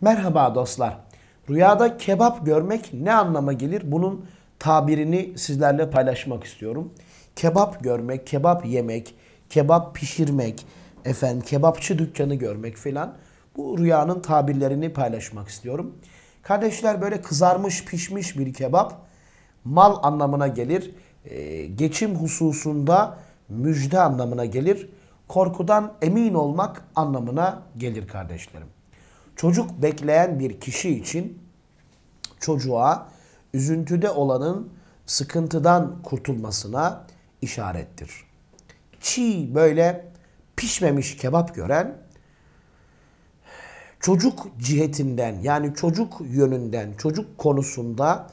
Merhaba dostlar. Rüyada kebap görmek ne anlama gelir? Bunun tabirini sizlerle paylaşmak istiyorum. Kebap görmek, kebap yemek, kebap pişirmek, efendim kebapçı dükkanı görmek filan bu rüyanın tabirlerini paylaşmak istiyorum. Kardeşler böyle kızarmış, pişmiş bir kebap mal anlamına gelir. Ee, geçim hususunda müjde anlamına gelir. Korkudan emin olmak anlamına gelir kardeşlerim. Çocuk bekleyen bir kişi için çocuğa üzüntüde olanın sıkıntıdan kurtulmasına işarettir. Çiğ böyle pişmemiş kebap gören çocuk cihetinden yani çocuk yönünden çocuk konusunda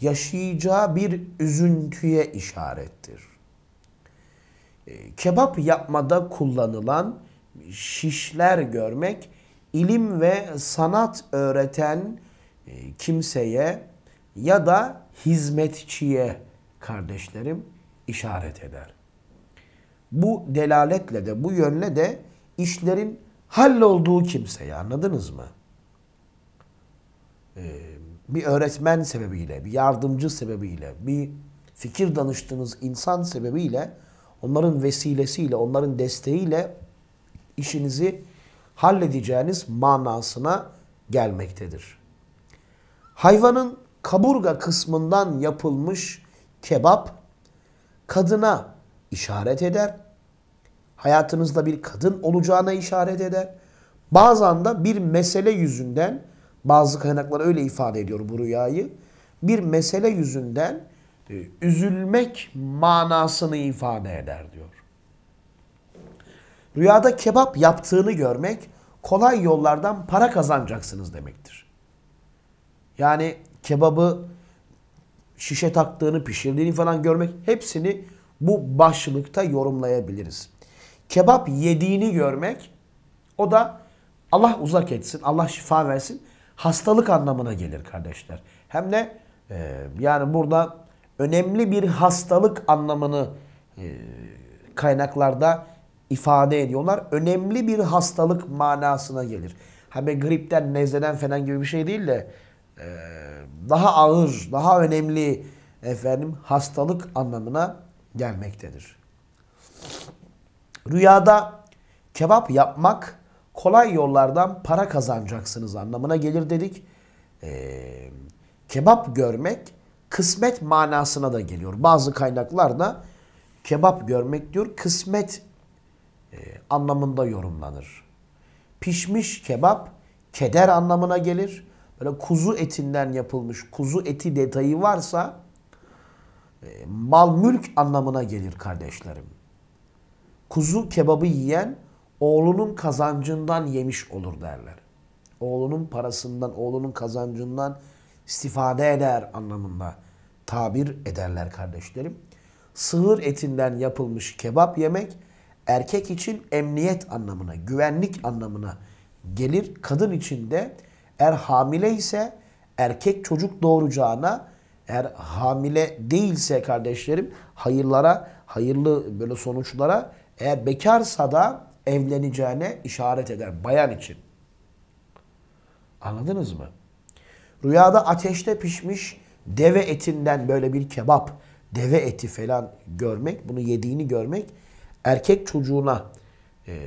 yaşayacağı bir üzüntüye işarettir. Ee, kebap yapmada kullanılan şişler görmek ilim ve sanat öğreten e, kimseye ya da hizmetçiye kardeşlerim işaret eder. Bu delaletle de bu yönle de işlerin hallolduğu kimseye anladınız mı? E, bir öğretmen sebebiyle, bir yardımcı sebebiyle, bir fikir danıştığınız insan sebebiyle, onların vesilesiyle, onların desteğiyle işinizi halledeceğiniz manasına gelmektedir. Hayvanın kaburga kısmından yapılmış kebap kadına işaret eder. Hayatınızda bir kadın olacağına işaret eder. Bazen de bir mesele yüzünden bazı kaynaklar öyle ifade ediyor bu rüyayı. Bir mesele yüzünden e, üzülmek manasını ifade eder diyor. Rüyada kebap yaptığını görmek kolay yollardan para kazanacaksınız demektir. Yani kebabı şişe taktığını, pişirdiğini falan görmek hepsini bu başlıkta yorumlayabiliriz. Kebap yediğini görmek o da Allah uzak etsin, Allah şifa versin hastalık anlamına gelir kardeşler. Hem de e, yani burada önemli bir hastalık anlamını e, kaynaklarda ifade ediyorlar. Önemli bir hastalık manasına gelir. Hani gripten, nezleden falan gibi bir şey değil de e, daha ağır, daha önemli efendim hastalık anlamına gelmektedir. Rüyada kebap yapmak kolay yollardan para kazanacaksınız anlamına gelir dedik. E, kebap görmek kısmet manasına da geliyor. Bazı kaynaklarda kebap görmek diyor kısmet e, anlamında yorumlanır. Pişmiş kebap keder anlamına gelir. Böyle kuzu etinden yapılmış kuzu eti detayı varsa e, mal mülk anlamına gelir kardeşlerim. Kuzu kebabı yiyen oğlunun kazancından yemiş olur derler. Oğlunun parasından, oğlunun kazancından istifade eder anlamında tabir ederler kardeşlerim. Sığır etinden yapılmış kebap yemek erkek için emniyet anlamına, güvenlik anlamına gelir. Kadın için de eğer hamile ise erkek çocuk doğuracağına eğer hamile değilse kardeşlerim hayırlara, hayırlı böyle sonuçlara eğer bekarsa da evleneceğine işaret eder bayan için. Anladınız mı? Rüyada ateşte pişmiş deve etinden böyle bir kebap, deve eti falan görmek, bunu yediğini görmek erkek çocuğuna e,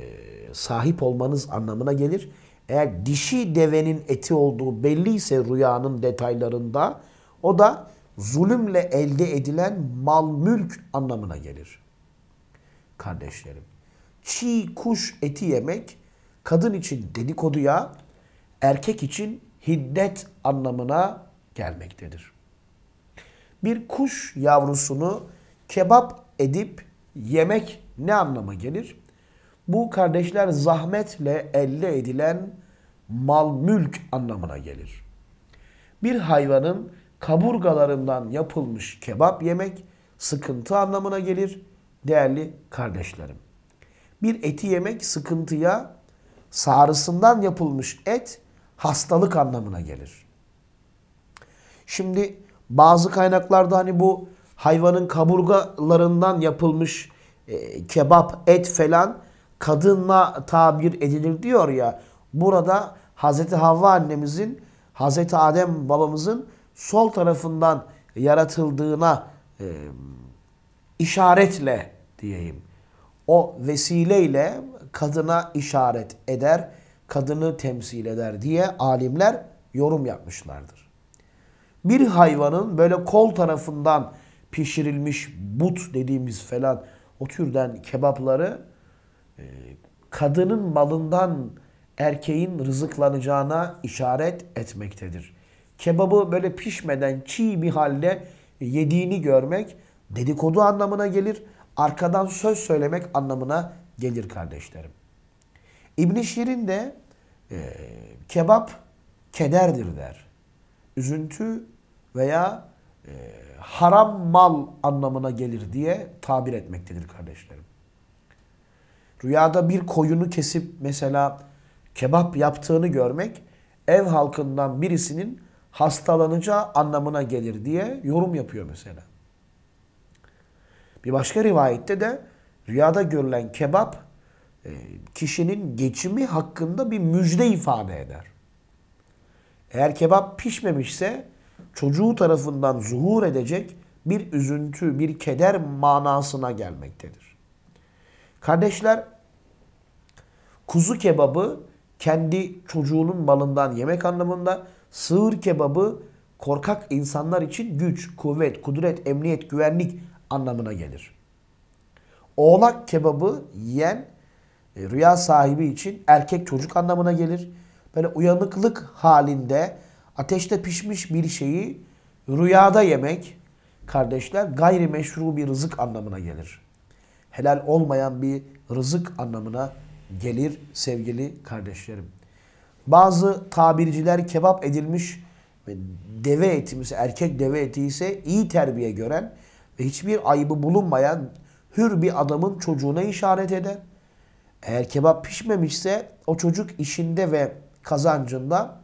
sahip olmanız anlamına gelir. Eğer dişi devenin eti olduğu belliyse rüyanın detaylarında o da zulümle elde edilen mal mülk anlamına gelir. Kardeşlerim, çiğ kuş eti yemek kadın için dedikoduya, erkek için hiddet anlamına gelmektedir. Bir kuş yavrusunu kebap edip yemek ne anlama gelir? Bu kardeşler zahmetle elde edilen mal mülk anlamına gelir. Bir hayvanın kaburgalarından yapılmış kebap yemek sıkıntı anlamına gelir değerli kardeşlerim. Bir eti yemek sıkıntıya sarısından yapılmış et hastalık anlamına gelir. Şimdi bazı kaynaklarda hani bu hayvanın kaburgalarından yapılmış e, kebap, et falan kadınla tabir edilir diyor ya. Burada Hazreti Havva annemizin, Hazreti Adem babamızın sol tarafından yaratıldığına e, işaretle diyeyim. O vesileyle kadına işaret eder, kadını temsil eder diye alimler yorum yapmışlardır. Bir hayvanın böyle kol tarafından pişirilmiş but dediğimiz falan o türden kebapları e, kadının malından erkeğin rızıklanacağına işaret etmektedir. Kebabı böyle pişmeden çiğ bir halde e, yediğini görmek dedikodu anlamına gelir. Arkadan söz söylemek anlamına gelir kardeşlerim. İbn Şirin de e, kebap kederdir der. Üzüntü veya e, haram mal anlamına gelir diye tabir etmektedir kardeşlerim. Rüyada bir koyunu kesip mesela kebap yaptığını görmek ev halkından birisinin hastalanacağı anlamına gelir diye yorum yapıyor mesela. Bir başka rivayette de rüyada görülen kebap e, kişinin geçimi hakkında bir müjde ifade eder. Eğer kebap pişmemişse çocuğu tarafından zuhur edecek bir üzüntü, bir keder manasına gelmektedir. Kardeşler, kuzu kebabı kendi çocuğunun malından yemek anlamında, sığır kebabı korkak insanlar için güç, kuvvet, kudret, emniyet, güvenlik anlamına gelir. Oğlak kebabı yiyen e, rüya sahibi için erkek çocuk anlamına gelir. Böyle uyanıklık halinde ateşte pişmiş bir şeyi rüyada yemek kardeşler gayrimeşru bir rızık anlamına gelir. Helal olmayan bir rızık anlamına gelir sevgili kardeşlerim. Bazı tabirciler kebap edilmiş deve eti ise erkek deve eti ise iyi terbiye gören ve hiçbir ayıbı bulunmayan hür bir adamın çocuğuna işaret eder. Eğer kebap pişmemişse o çocuk işinde ve kazancında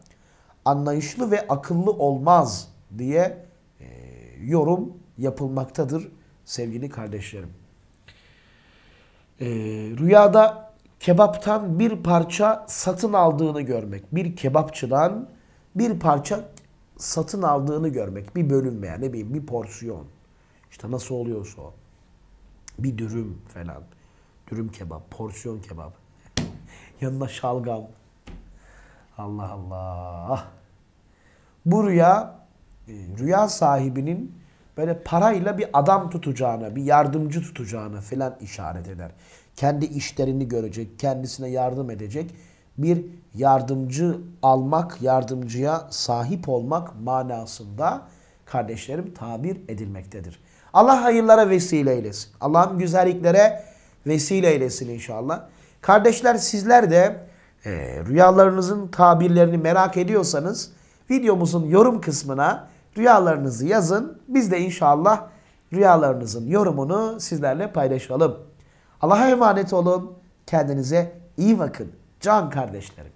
anlayışlı ve akıllı olmaz diye e, yorum yapılmaktadır sevgili kardeşlerim. E, rüyada kebaptan bir parça satın aldığını görmek, bir kebapçıdan bir parça satın aldığını görmek, bir bölüm yani ne bileyim bir porsiyon. İşte nasıl oluyorsa o. Bir dürüm falan. Dürüm kebap, porsiyon kebap. Yanına şalgam. Allah Allah. Bu rüya e, rüya sahibinin böyle parayla bir adam tutacağına, bir yardımcı tutacağına filan işaret eder. Kendi işlerini görecek, kendisine yardım edecek bir yardımcı almak, yardımcıya sahip olmak manasında kardeşlerim tabir edilmektedir. Allah hayırlara vesile eylesin. Allah'ım güzelliklere vesile eylesin inşallah. Kardeşler sizler de e, rüyalarınızın tabirlerini merak ediyorsanız videomuzun yorum kısmına rüyalarınızı yazın. Biz de inşallah rüyalarınızın yorumunu sizlerle paylaşalım. Allah'a emanet olun. Kendinize iyi bakın. Can kardeşlerim.